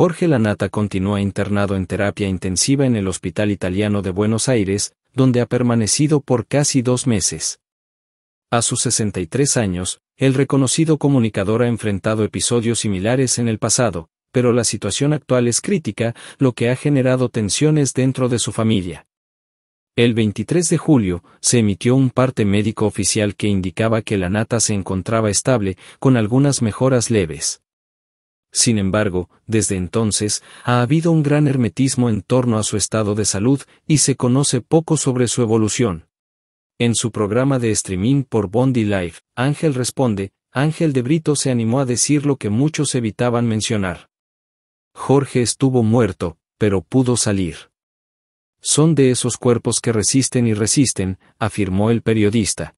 Jorge Lanata continúa internado en terapia intensiva en el Hospital Italiano de Buenos Aires, donde ha permanecido por casi dos meses. A sus 63 años, el reconocido comunicador ha enfrentado episodios similares en el pasado, pero la situación actual es crítica, lo que ha generado tensiones dentro de su familia. El 23 de julio, se emitió un parte médico oficial que indicaba que Lanata se encontraba estable, con algunas mejoras leves. Sin embargo, desde entonces, ha habido un gran hermetismo en torno a su estado de salud y se conoce poco sobre su evolución. En su programa de streaming por Bondi Life, Ángel responde, Ángel de Brito se animó a decir lo que muchos evitaban mencionar. Jorge estuvo muerto, pero pudo salir. Son de esos cuerpos que resisten y resisten, afirmó el periodista.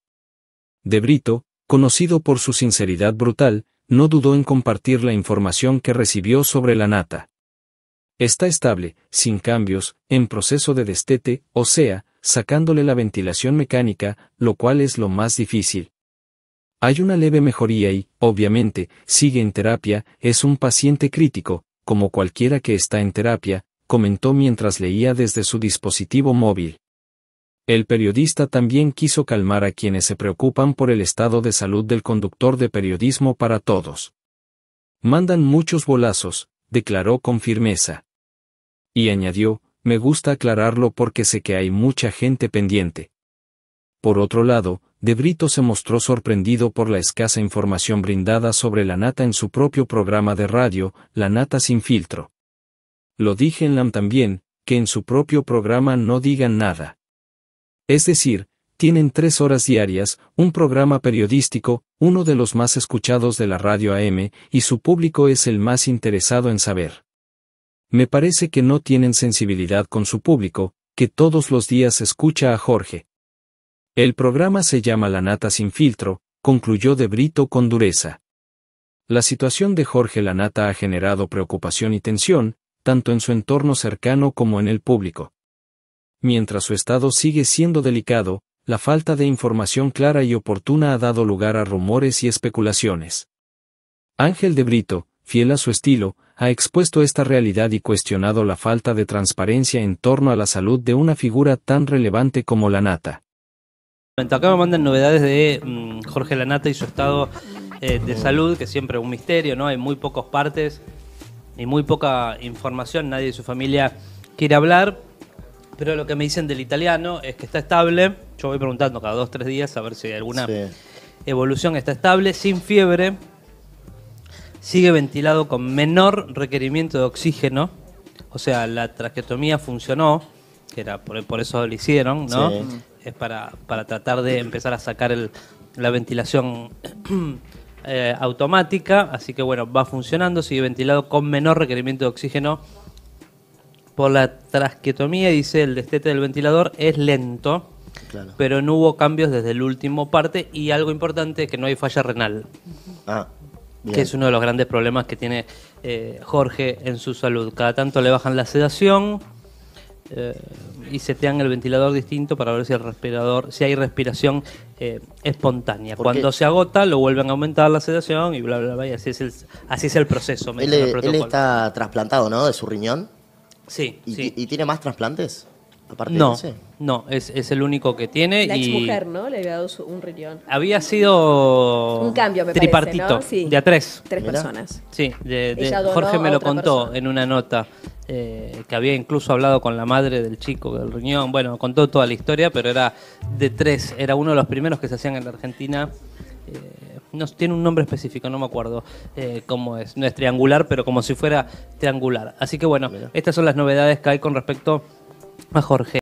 De Brito, conocido por su sinceridad brutal, no dudó en compartir la información que recibió sobre la nata. Está estable, sin cambios, en proceso de destete, o sea, sacándole la ventilación mecánica, lo cual es lo más difícil. Hay una leve mejoría y, obviamente, sigue en terapia, es un paciente crítico, como cualquiera que está en terapia, comentó mientras leía desde su dispositivo móvil. El periodista también quiso calmar a quienes se preocupan por el estado de salud del conductor de periodismo para todos. Mandan muchos bolazos, declaró con firmeza. Y añadió, me gusta aclararlo porque sé que hay mucha gente pendiente. Por otro lado, De Brito se mostró sorprendido por la escasa información brindada sobre la nata en su propio programa de radio, La Nata sin filtro. Lo dije en LAM también, que en su propio programa no digan nada. Es decir, tienen tres horas diarias, un programa periodístico, uno de los más escuchados de la radio AM, y su público es el más interesado en saber. Me parece que no tienen sensibilidad con su público, que todos los días escucha a Jorge. El programa se llama La Nata sin filtro, concluyó de Brito con dureza. La situación de Jorge La Nata ha generado preocupación y tensión, tanto en su entorno cercano como en el público. Mientras su estado sigue siendo delicado, la falta de información clara y oportuna ha dado lugar a rumores y especulaciones. Ángel de Brito, fiel a su estilo, ha expuesto esta realidad y cuestionado la falta de transparencia en torno a la salud de una figura tan relevante como Lanata. nata. Acá me mandan novedades de mm, Jorge Lanata y su estado eh, de salud, que siempre es un misterio, ¿no? Hay muy pocas partes y muy poca información, nadie de su familia quiere hablar, pero lo que me dicen del italiano es que está estable. Yo voy preguntando cada dos, tres días a ver si hay alguna evolución. Está estable, sin fiebre. Sigue ventilado con menor requerimiento de oxígeno. O sea, la traqueotomía funcionó, que era por, eso lo hicieron, ¿no? Es para, para tratar de empezar a sacar el, la ventilación eh, automática. Así que bueno, va funcionando, sigue ventilado con menor requerimiento de oxígeno por la trasquetomía, dice el destete del ventilador es lento, pero no hubo cambios desde el último parte y algo importante es que no hay falla renal. Ah, que es uno de los grandes problemas que tiene eh, Jorge en su salud. Cada tanto le bajan la sedación eh, y setean el ventilador distinto para ver si el respirador, si hay respiración eh, espontánea. Cuando se agota, lo vuelven a aumentar la sedación y bla bla bla. así es el, así es el proceso. él está trasplantado, ¿no? De su riñón. Sí. ¿Y, tiene más trasplantes? Aparte no, es, el único que tiene. La y ex mujer, ¿no? Le había dado un riñón. Había sido. Un cambio, me Tripartito, parece, de a tres. Tres personas. Sí, Jorge me lo contó en una nota. Eh, que había incluso hablado con la madre del chico del riñón. Bueno, contó toda la historia, pero era de tres. Era uno de los primeros que se hacían en la Argentina. Eh, tiene un nombre específico, no me acuerdo eh, cómo es. No es triangular, pero como si fuera triangular. Así que bueno, estas son las novedades que hay con respecto a Jorge.